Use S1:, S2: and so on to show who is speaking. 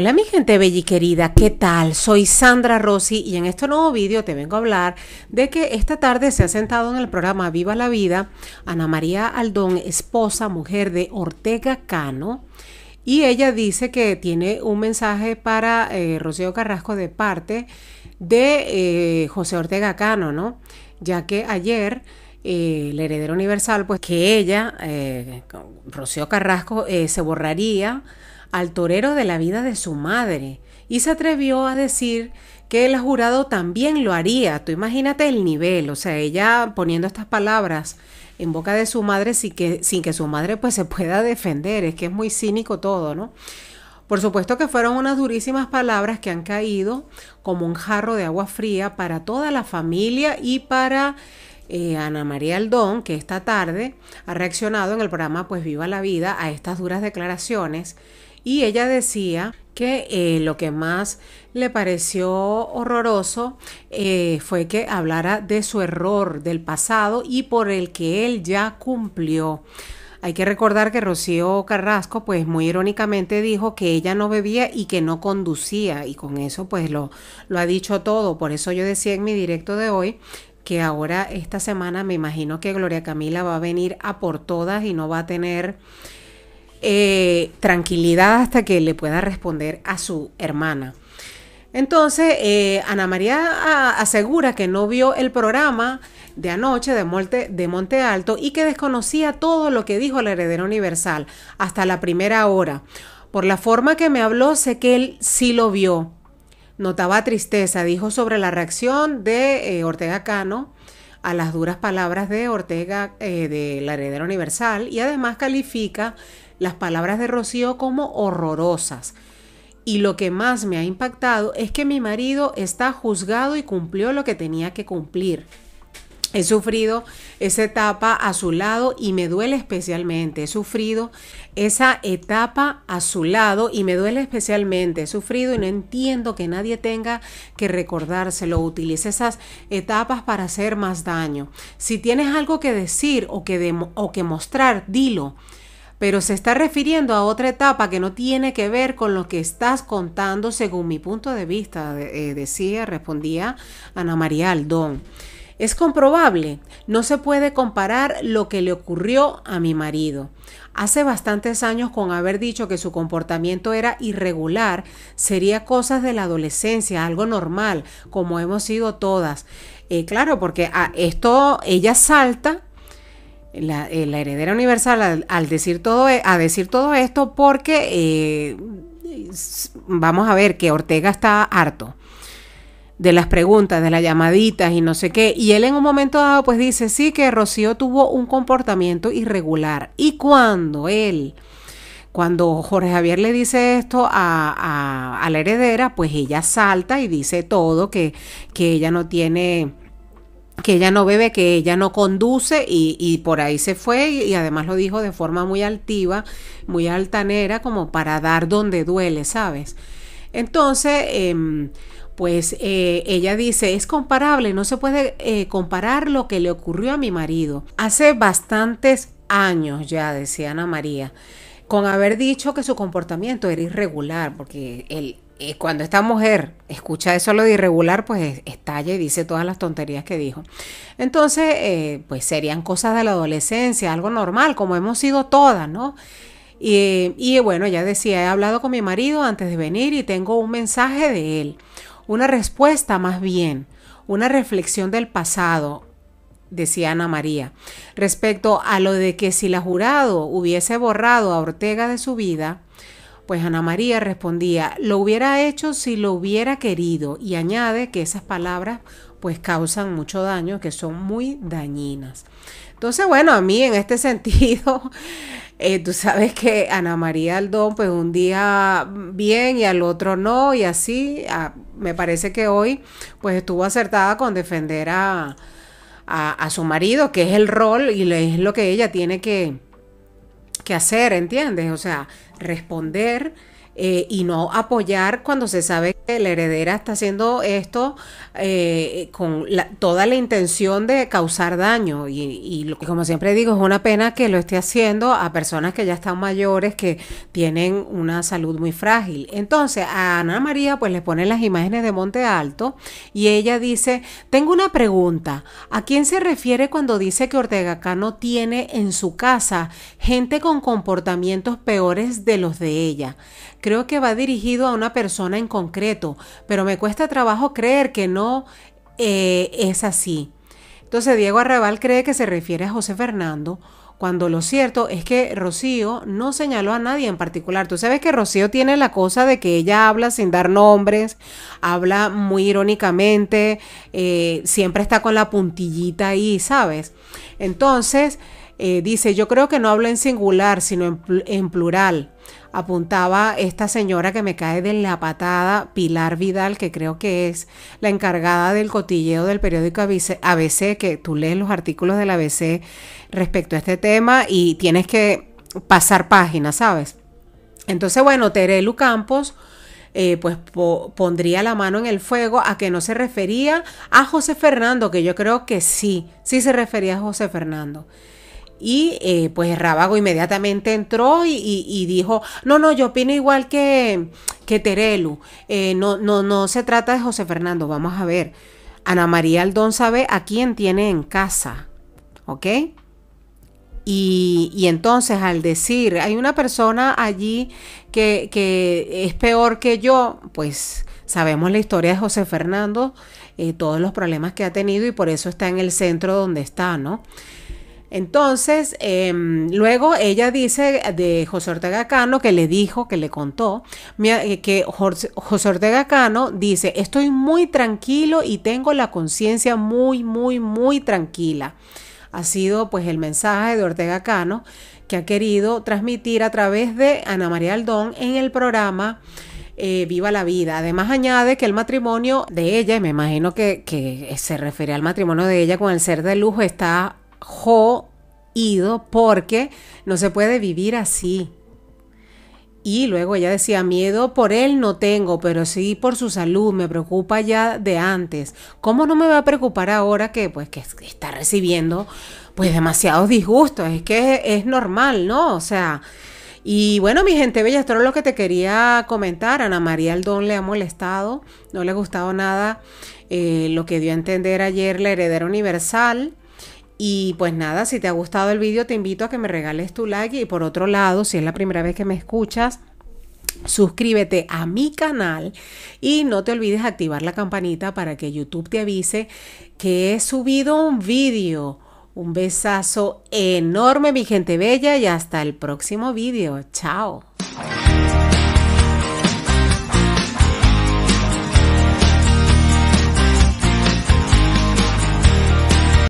S1: Hola mi gente bella y querida, ¿qué tal? Soy Sandra Rossi y en este nuevo vídeo te vengo a hablar de que esta tarde se ha sentado en el programa Viva la Vida Ana María Aldón, esposa, mujer de Ortega Cano, y ella dice que tiene un mensaje para eh, Rocío Carrasco de parte de eh, José Ortega Cano, ¿no? Ya que ayer... Eh, el heredero universal, pues que ella, Rocío Carrasco, se borraría al torero de la vida de su madre y se atrevió a decir que el jurado también lo haría. Tú imagínate el nivel, o sea, ella poniendo estas palabras en boca de su madre sin que, sin que su madre pues se pueda defender, es que es muy cínico todo, ¿no? Por supuesto que fueron unas durísimas palabras que han caído como un jarro de agua fría para toda la familia y para eh, Ana María Aldón, que esta tarde ha reaccionado en el programa Pues Viva la Vida a estas duras declaraciones y ella decía que eh, lo que más le pareció horroroso eh, fue que hablara de su error del pasado y por el que él ya cumplió. Hay que recordar que Rocío Carrasco, pues muy irónicamente dijo que ella no bebía y que no conducía, y con eso pues lo, lo ha dicho todo. Por eso yo decía en mi directo de hoy que ahora esta semana me imagino que Gloria Camila va a venir a por todas y no va a tener eh, tranquilidad hasta que le pueda responder a su hermana. Entonces, eh, Ana María ah, asegura que no vio el programa de anoche de Monte, de Monte Alto y que desconocía todo lo que dijo el heredero universal hasta la primera hora. Por la forma que me habló, sé que él sí lo vio. Notaba tristeza, dijo sobre la reacción de eh, Ortega Cano a las duras palabras de Ortega eh, de la Heredera Universal y además califica las palabras de Rocío como horrorosas. Y lo que más me ha impactado es que mi marido está juzgado y cumplió lo que tenía que cumplir. He sufrido esa etapa a su lado y me duele especialmente. He sufrido esa etapa a su lado y me duele especialmente. He sufrido y no entiendo que nadie tenga que recordárselo. Utilice esas etapas para hacer más daño. Si tienes algo que decir o que, o que mostrar, dilo pero se está refiriendo a otra etapa que no tiene que ver con lo que estás contando según mi punto de vista, eh, decía, respondía Ana María Aldón. Es comprobable, no se puede comparar lo que le ocurrió a mi marido. Hace bastantes años con haber dicho que su comportamiento era irregular, sería cosas de la adolescencia, algo normal, como hemos sido todas. Eh, claro, porque a ah, esto ella salta la, eh, heredera universal al, decir todo e, a decir todo esto porque eh, vamos a ver que Ortega está harto de las preguntas, de las llamaditas y no sé qué. Y él en un momento dado pues dice, sí, que Rocío tuvo un comportamiento irregular. Y cuando él, cuando Jorge Javier le dice esto a, la heredera, pues ella salta y dice todo, que, que ella no tiene que ella no bebe, que ella no conduce y, y por ahí se fue y, además lo dijo de forma muy altiva, muy altanera, como para dar donde duele, ¿sabes? Entonces, em, pues eh, ella dice, es comparable, no se puede eh, comparar lo que le ocurrió a mi marido. Hace bastantes años ya, decía Ana María, con haber dicho que su comportamiento era irregular, porque él, eh, cuando esta mujer escucha eso lo de irregular, pues estalla y dice todas las tonterías que dijo. Entonces, pues serían cosas de la adolescencia, algo normal, como hemos sido todas, ¿no? Y, bueno, ya decía, he hablado con mi marido antes de venir y tengo un mensaje de él, una respuesta más bien, una reflexión del pasado, decía Ana María, respecto a lo de que si la jurado hubiese borrado a Ortega de su vida, pues Ana María respondía, lo hubiera hecho si lo hubiera querido y añade que esas palabras pues causan mucho daño, que son muy dañinas. Entonces, bueno, a mí en este sentido eh, tú sabes que Ana María Aldón, pues un día bien y al otro no, y así, me parece que hoy, pues estuvo acertada con defender a, a, su marido, que es el rol y es lo que ella tiene que, que hacer, ¿entiendes? O sea, responder eh, y no apoyar cuando se sabe que la heredera está haciendo esto eh, con toda la intención de causar daño. Y, como siempre digo, es una pena que lo esté haciendo a personas que ya están mayores, que tienen una salud muy frágil. Entonces, a Ana María pues le ponen las imágenes de Monte Alto y ella dice, tengo una pregunta, ¿a quién se refiere cuando dice que Ortega Cano tiene en su casa gente con comportamientos peores de los de ella? creo que va dirigido a una persona en concreto, pero me cuesta trabajo creer que no eh, es así. Entonces Diego Arrabal cree que se refiere a José Fernando, cuando lo cierto es que Rocío no señaló a nadie en particular. Tú sabes que Rocío tiene la cosa de que ella habla sin dar nombres, habla muy irónicamente, eh, siempre está con la puntillita ahí, ¿sabes? Entonces, eh, dice, yo creo que no habla en singular, sino en plural apuntaba esta señora que me cae de la patada, Pilar Vidal, que creo que es la encargada del cotilleo del periódico ABC, que tú lees los artículos del ABC respecto a este tema y tienes que pasar páginas, ¿sabes? Entonces, bueno, Terelu Campos... Eh, pues pondría la mano en el fuego a que no se refería a José Fernando, que yo creo que sí, sí se refería a José Fernando. Y eh, pues Rábago inmediatamente entró y, dijo, no, no, yo opino igual que, que Terelu, eh, no, no, no se trata de José Fernando, vamos a ver, Ana María Aldón sabe a quién tiene en casa, ¿ok? Y, entonces al decir, hay una persona allí que, es peor que yo, pues sabemos la historia de José Fernando, eh, todos los problemas que ha tenido y por eso está en el centro donde está, ¿no? Entonces, em, luego ella dice de José Ortega Cano que le dijo, que le contó, eh, que José Ortega Cano dice, estoy muy tranquilo y tengo la conciencia muy, muy, muy tranquila. Ha sido pues el mensaje de Ortega Cano que ha querido transmitir a través de Ana María Aldón en el programa eh, viva la vida. Además añade que el matrimonio de ella, y me imagino que, se refiere al matrimonio de ella con el ser de lujo, está Ido, porque no se puede vivir así. Y luego ella decía, miedo por él no tengo, pero sí por su salud, me preocupa ya de antes. ¿Cómo no me va a preocupar ahora que pues que está recibiendo pues demasiados disgustos? Es que es, normal, ¿no? O sea, y bueno, mi gente bella, esto lo que te quería comentar. Ana María Aldón le ha molestado, no le ha gustado nada eh, lo que dio a entender ayer la heredera universal. Y pues nada, si te ha gustado el vídeo te invito a que me regales tu like y por otro lado, si es la primera vez que me escuchas, Suscríbete a mi canal y no te olvides activar la campanita para que YouTube te avise que he subido un vídeo. Un besazo enorme, mi gente bella, y hasta el próximo vídeo. Chao.